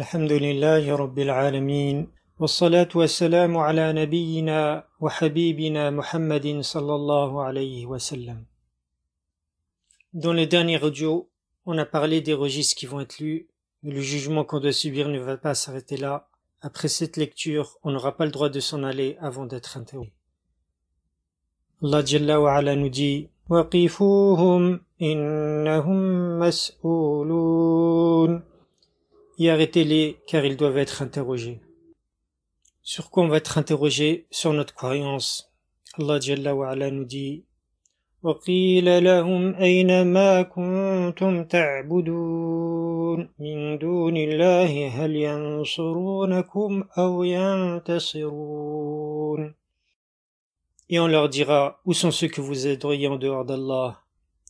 الحمد لله رب العالمين والصلاة والسلام على نبينا وحبيبنا محمد صلى الله عليه وسلم. Dans le dernier audio, on a parlé des registres qui vont être lus, mais le jugement qu'on doit subir ne va pas s'arrêter là. Après cette lecture, on n'aura pas le droit de s'en aller avant d'être interrogé. Allah Jalla wa ala nous dit Waqifuhum innahum masulun arrêtez-les car ils doivent être interrogés. Sur quoi on va être interrogé Sur notre croyance. Allah nous dit Et on leur dira, où sont ceux que vous aideriez en dehors d'Allah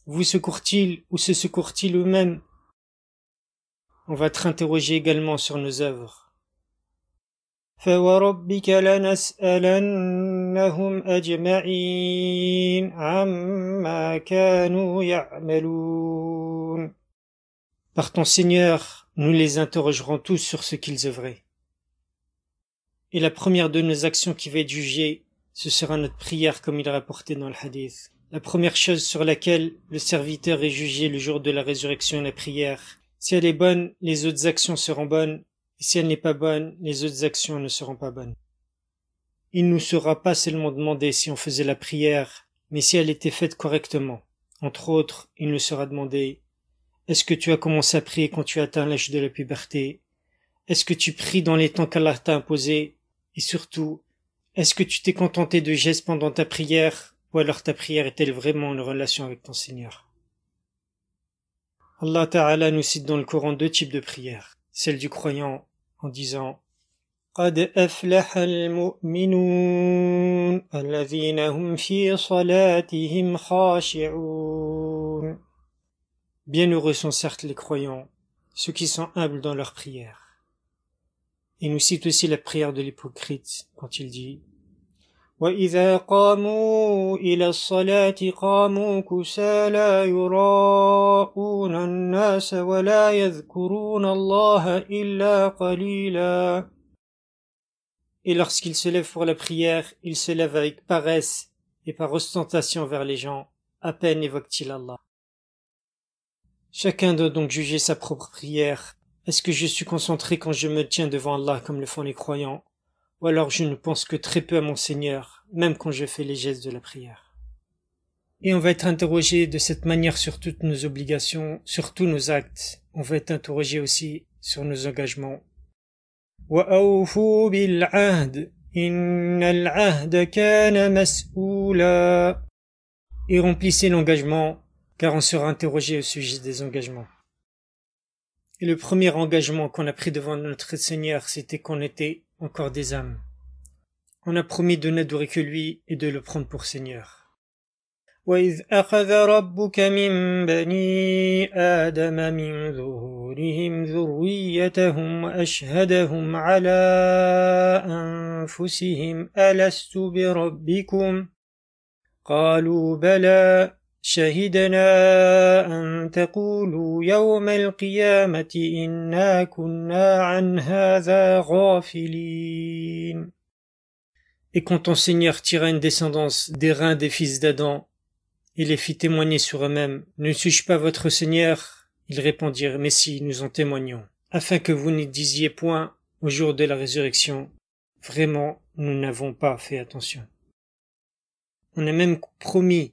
Vous secourent-ils ou se secourent-ils eux-mêmes on va te interroger également sur nos œuvres. Par ton Seigneur, nous les interrogerons tous sur ce qu'ils œuvraient. Et la première de nos actions qui va être jugée, ce sera notre prière comme il est rapporté dans le hadith. La première chose sur laquelle le serviteur est jugé le jour de la résurrection est la prière, si elle est bonne, les autres actions seront bonnes, et si elle n'est pas bonne, les autres actions ne seront pas bonnes. Il nous sera pas seulement demandé si on faisait la prière, mais si elle était faite correctement. Entre autres, il nous sera demandé Est-ce que tu as commencé à prier quand tu as atteint l'âge de la puberté Est-ce que tu pries dans les temps qu'Allah t'a imposés Et surtout, est-ce que tu t'es contenté de gestes pendant ta prière ou alors ta prière est-elle vraiment une relation avec ton Seigneur Allah Ta'ala nous cite dans le Coran deux types de prières. Celle du croyant en disant Bien heureux hum Bienheureux sont certes les croyants, ceux qui sont humbles dans leur prière. Il nous cite aussi la prière de l'hypocrite quand il dit et lorsqu'il se lève pour la prière, il se lève avec paresse et par ostentation vers les gens, à peine évoque-t-il Allah. Chacun doit donc juger sa propre prière. Est-ce que je suis concentré quand je me tiens devant Allah comme le font les croyants ou alors je ne pense que très peu à mon Seigneur, même quand je fais les gestes de la prière. Et on va être interrogé de cette manière sur toutes nos obligations, sur tous nos actes. On va être interrogé aussi sur nos engagements. Et remplissez l'engagement, car on sera interrogé au sujet des engagements. Et le premier engagement qu'on a pris devant notre Seigneur, c'était qu'on était encore des âmes. On a promis de n'adorer que lui et de le prendre pour Seigneur. وإذ أخذ ربك من بني آدم من ظهورهم ذريتهم وأشهدهم على أنفسهم ألست بربكم قالوا بلى Et quand ton Seigneur tira une descendance des reins des fils d'Adam il les fit témoigner sur eux-mêmes, ne suis-je pas votre Seigneur Ils répondirent, mais si, nous en témoignons, afin que vous ne disiez point au jour de la résurrection, vraiment, nous n'avons pas fait attention. On a même promis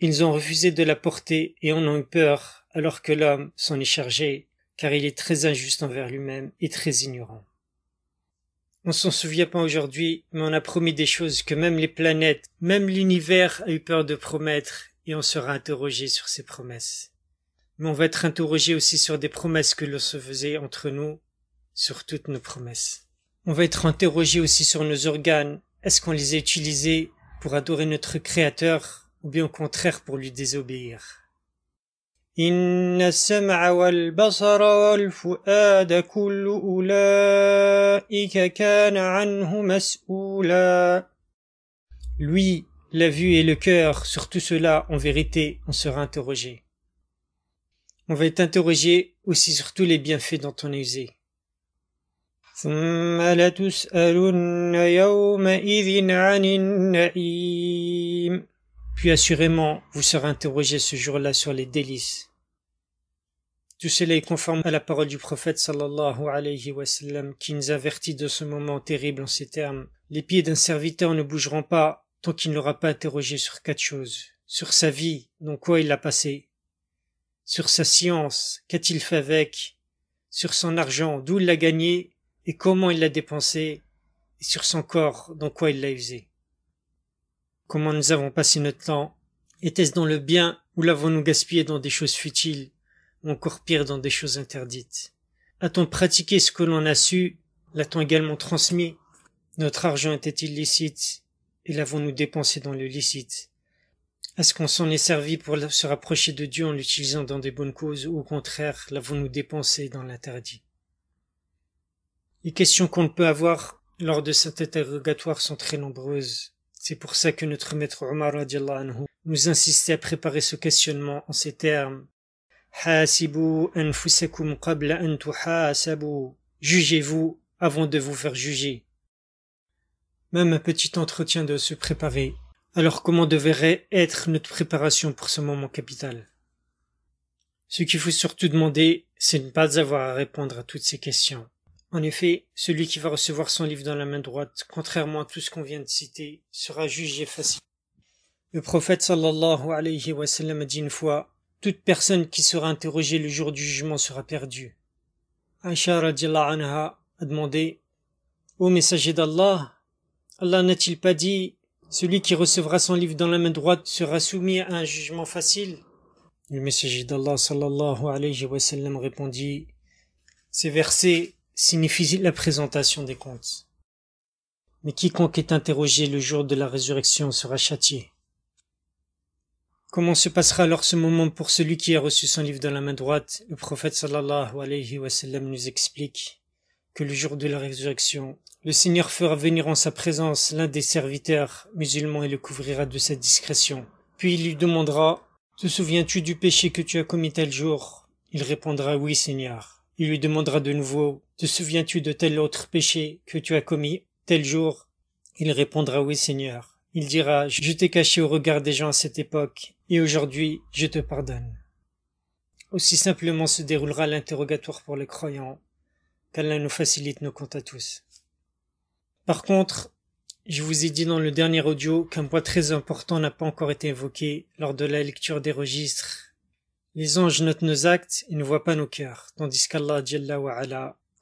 Ils ont refusé de la porter et en ont eu peur, alors que l'homme s'en est chargé, car il est très injuste envers lui-même et très ignorant. On s'en souvient pas aujourd'hui, mais on a promis des choses que même les planètes, même l'univers a eu peur de promettre, et on sera interrogé sur ces promesses. Mais on va être interrogé aussi sur des promesses que l'on se faisait entre nous, sur toutes nos promesses. On va être interrogé aussi sur nos organes. Est-ce qu'on les a utilisés pour adorer notre Créateur ou bien au contraire pour lui désobéir. Lui, la vue et le cœur, sur tout cela, en vérité, on sera interrogé. On va être interrogé aussi sur tous les bienfaits dont on est usé. Puis assurément, vous serez interrogé ce jour-là sur les délices. Tout cela est conforme à la parole du prophète sallallahu alayhi wa sallam qui nous avertit de ce moment terrible en ces termes. Les pieds d'un serviteur ne bougeront pas tant qu'il n'aura pas interrogé sur quatre choses. Sur sa vie, dans quoi il a passé. Sur sa science, qu'a-t-il fait avec. Sur son argent, d'où il l'a gagné et comment il l'a dépensé. Et sur son corps, dans quoi il l'a usé. Comment nous avons passé notre temps Était-ce dans le bien ou l'avons-nous gaspillé dans des choses futiles ou encore pire dans des choses interdites A-t-on pratiqué ce que l'on a su L'a-t-on également transmis Notre argent était illicite et l'avons-nous dépensé dans le licite Est-ce qu'on s'en est servi pour se rapprocher de Dieu en l'utilisant dans des bonnes causes ou au contraire l'avons-nous dépensé dans l'interdit Les questions qu'on peut avoir lors de cet interrogatoire sont très nombreuses. C'est pour ça que notre maître Omar anhu, nous insistait à préparer ce questionnement en ces termes. Jugez-vous avant de vous faire juger. Même un petit entretien de se préparer. Alors comment devrait être notre préparation pour ce moment capital Ce qu'il faut surtout demander, c'est ne pas avoir à répondre à toutes ces questions. En effet, celui qui va recevoir son livre dans la main droite, contrairement à tout ce qu'on vient de citer, sera jugé facile. Le prophète sallallahu alayhi wa sallam a dit une fois Toute personne qui sera interrogée le jour du jugement sera perdue. Aisha anha a demandé Ô messager d'Allah, Allah, Allah n'a-t-il pas dit Celui qui recevra son livre dans la main droite sera soumis à un jugement facile Le messager d'Allah sallallahu alayhi wa sallam répondit Ces versets signifie la présentation des comptes. Mais quiconque est interrogé le jour de la résurrection sera châtié. Comment se passera alors ce moment pour celui qui a reçu son livre dans la main droite Le prophète sallallahu alayhi wa sallam nous explique que le jour de la résurrection, le Seigneur fera venir en sa présence l'un des serviteurs musulmans et le couvrira de sa discrétion. Puis il lui demandera Te souviens-tu du péché que tu as commis tel jour Il répondra Oui, Seigneur. Il lui demandera de nouveau te souviens-tu de tel autre péché que tu as commis tel jour? Il répondra oui, Seigneur. Il dira, je t'ai caché au regard des gens à cette époque, et aujourd'hui, je te pardonne. Aussi simplement se déroulera l'interrogatoire pour les croyants, qu'Allah nous facilite nos comptes à tous. Par contre, je vous ai dit dans le dernier audio qu'un point très important n'a pas encore été évoqué lors de la lecture des registres. Les anges notent nos actes et ne voient pas nos cœurs, tandis qu'Allah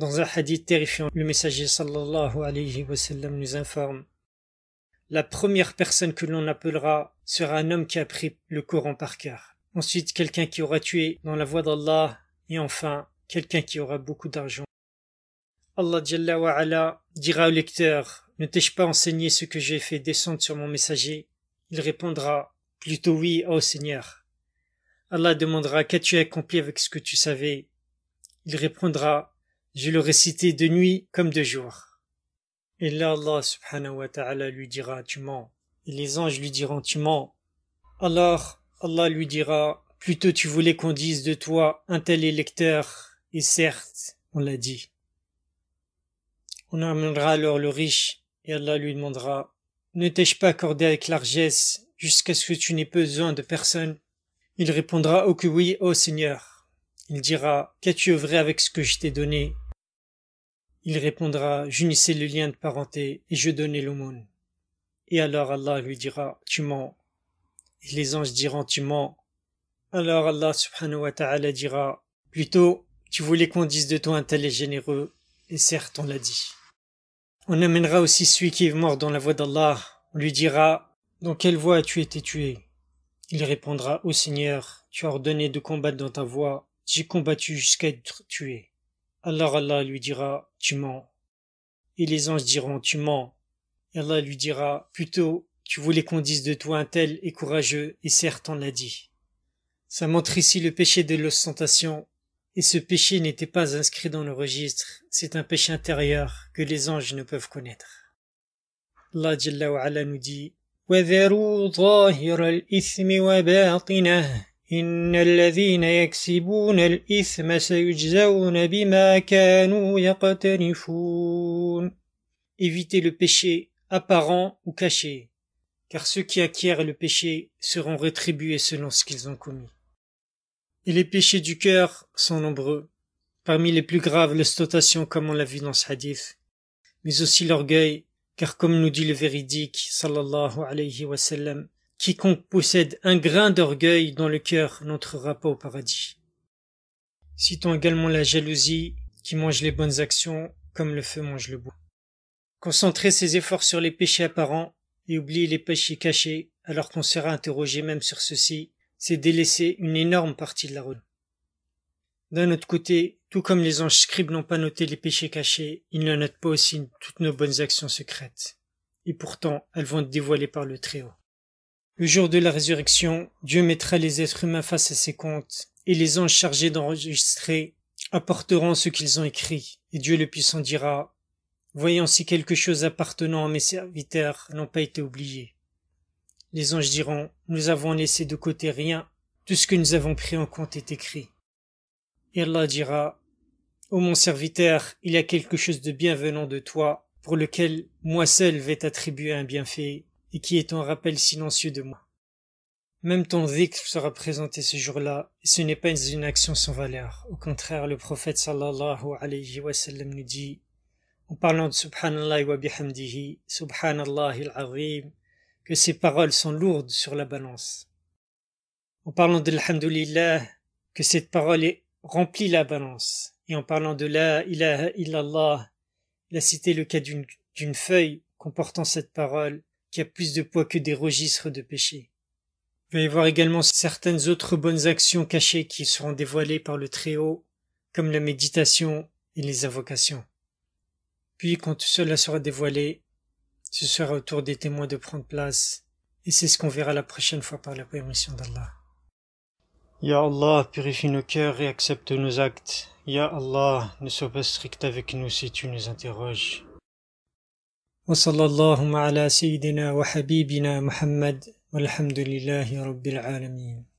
Dans un hadith terrifiant, le messager sallallahu alayhi wa sallam nous informe La première personne que l'on appellera sera un homme qui a pris le Coran par cœur. Ensuite, quelqu'un qui aura tué dans la voie d'Allah. Et enfin, quelqu'un qui aura beaucoup d'argent. Allah Jalla ala dira au lecteur Ne t'ai-je pas enseigné ce que j'ai fait descendre sur mon messager Il répondra Plutôt oui, ô Seigneur. Allah demandera Qu'as-tu accompli avec ce que tu savais Il répondra je le récitais de nuit comme de jour. Et là Allah subhanahu wa ta'ala lui dira tu mens, et les anges lui diront tu mens. Alors Allah lui dira plutôt tu voulais qu'on dise de toi un tel électeur, et certes on l'a dit. On amènera alors le riche, et Allah lui demandera ne t'ai-je pas accordé avec largesse jusqu'à ce que tu n'aies besoin de personne Il répondra Oh oui, ô Seigneur. Il dira Qu'as-tu œuvré avec ce que je t'ai donné il répondra J'unissais le lien de parenté et je donnais l'aumône. Et alors Allah lui dira Tu mens. Et les anges diront Tu mens. Alors Allah subhanahu wa ta'ala dira Plutôt, tu voulais qu'on dise de toi un tel et généreux, et certes on l'a dit. On amènera aussi celui qui est mort dans la voie d'Allah. On lui dira Dans quelle voie as-tu été tué Il répondra Ô Seigneur, tu as ordonné de combattre dans ta voie, j'ai combattu jusqu'à être tué. Alors Allah lui dira Tu mens. Et les anges diront Tu mens. Et Allah lui dira Plutôt, tu voulais qu'on dise de toi un tel et courageux, et certes on l'a dit. Ça montre ici le péché de l'ostentation, et ce péché n'était pas inscrit dans le registre, c'est un péché intérieur que les anges ne peuvent connaître. Allah nous dit إن Évitez le péché apparent ou caché, car ceux qui acquièrent le péché seront rétribués selon ce qu'ils ont commis. Et les péchés du cœur sont nombreux, parmi les plus graves stotations comme on l'a vu dans ce hadith, mais aussi l'orgueil, car comme nous dit le véridique sallallahu alayhi wa sallam, Quiconque possède un grain d'orgueil dans le cœur n'entrera pas au paradis. Citons également la jalousie qui mange les bonnes actions comme le feu mange le bois. Concentrer ses efforts sur les péchés apparents et oublier les péchés cachés alors qu'on sera interrogé même sur ceux-ci c'est délaisser une énorme partie de la route. D'un autre côté, tout comme les anges scribes n'ont pas noté les péchés cachés, ils ne notent pas aussi toutes nos bonnes actions secrètes. Et pourtant, elles vont être dévoilées par le Très-Haut. Le jour de la résurrection, Dieu mettra les êtres humains face à ses comptes, et les anges chargés d'enregistrer apporteront ce qu'ils ont écrit, et Dieu le puissant dira, Voyons si quelque chose appartenant à mes serviteurs n'ont pas été oubliés. Les anges diront, Nous avons laissé de côté rien, tout ce que nous avons pris en compte est écrit. Et Allah dira, Ô mon serviteur, il y a quelque chose de bien venant de toi, pour lequel moi seul vais t'attribuer un bienfait et qui est un rappel silencieux de moi. Même ton zikr sera présenté ce jour-là, et ce n'est pas une action sans valeur. Au contraire, le prophète sallallahu alayhi wa sallam nous dit, en parlant de subhanallah wa bihamdihi, subhanallah il que ces paroles sont lourdes sur la balance. En parlant de l'hamdulillah, que cette parole est remplit la balance. Et en parlant de la ilaha illallah, il a cité le cas d'une feuille comportant cette parole qui a plus de poids que des registres de péchés. Il va y avoir également certaines autres bonnes actions cachées qui seront dévoilées par le Très-Haut, comme la méditation et les invocations. Puis quand tout cela sera dévoilé, ce sera au tour des témoins de prendre place, et c'est ce qu'on verra la prochaine fois par la permission d'Allah. Ya Allah, purifie nos cœurs et accepte nos actes. Ya Allah, ne sois pas strict avec nous si tu nous interroges. وصلى اللهم على سيدنا وحبيبنا محمد والحمد لله رب العالمين